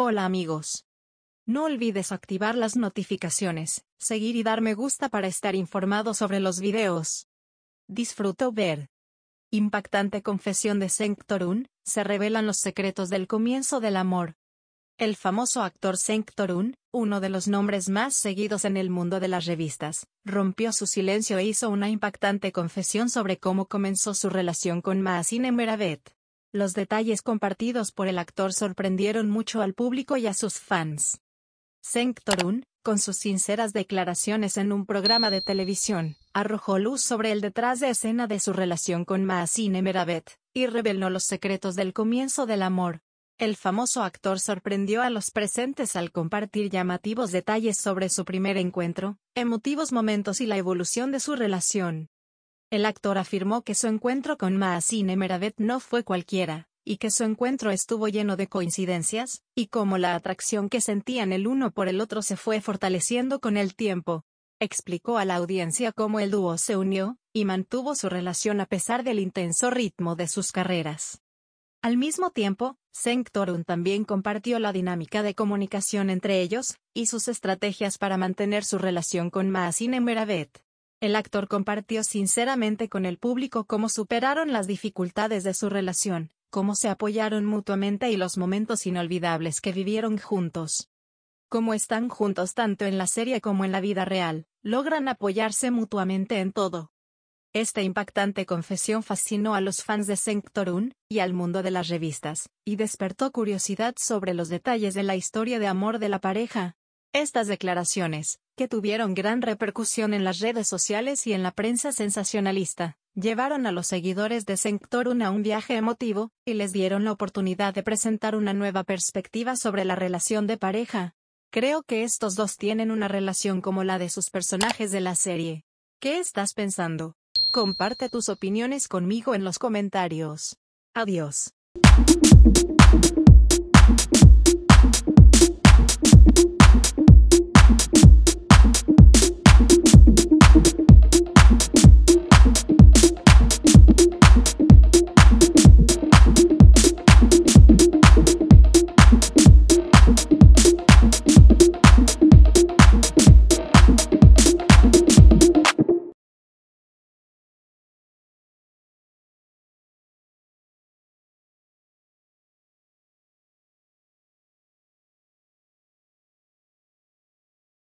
Hola amigos. No olvides activar las notificaciones, seguir y dar me gusta para estar informado sobre los videos. Disfruto ver. Impactante confesión de Torun, se revelan los secretos del comienzo del amor. El famoso actor Torun, uno de los nombres más seguidos en el mundo de las revistas, rompió su silencio e hizo una impactante confesión sobre cómo comenzó su relación con Maasine Meravet. Los detalles compartidos por el actor sorprendieron mucho al público y a sus fans. Senk Torun, con sus sinceras declaraciones en un programa de televisión, arrojó luz sobre el detrás de escena de su relación con Maasine Meravet, y reveló los secretos del comienzo del amor. El famoso actor sorprendió a los presentes al compartir llamativos detalles sobre su primer encuentro, emotivos momentos y la evolución de su relación. El actor afirmó que su encuentro con Maasine Meravet no fue cualquiera, y que su encuentro estuvo lleno de coincidencias, y cómo la atracción que sentían el uno por el otro se fue fortaleciendo con el tiempo. Explicó a la audiencia cómo el dúo se unió, y mantuvo su relación a pesar del intenso ritmo de sus carreras. Al mismo tiempo, Senk también compartió la dinámica de comunicación entre ellos, y sus estrategias para mantener su relación con Maasine Meravet. El actor compartió sinceramente con el público cómo superaron las dificultades de su relación, cómo se apoyaron mutuamente y los momentos inolvidables que vivieron juntos. Como están juntos tanto en la serie como en la vida real, logran apoyarse mutuamente en todo. Esta impactante confesión fascinó a los fans de Torun, y al mundo de las revistas, y despertó curiosidad sobre los detalles de la historia de amor de la pareja. Estas declaraciones, que tuvieron gran repercusión en las redes sociales y en la prensa sensacionalista, llevaron a los seguidores de sector a un viaje emotivo, y les dieron la oportunidad de presentar una nueva perspectiva sobre la relación de pareja. Creo que estos dos tienen una relación como la de sus personajes de la serie. ¿Qué estás pensando? Comparte tus opiniones conmigo en los comentarios. Adiós.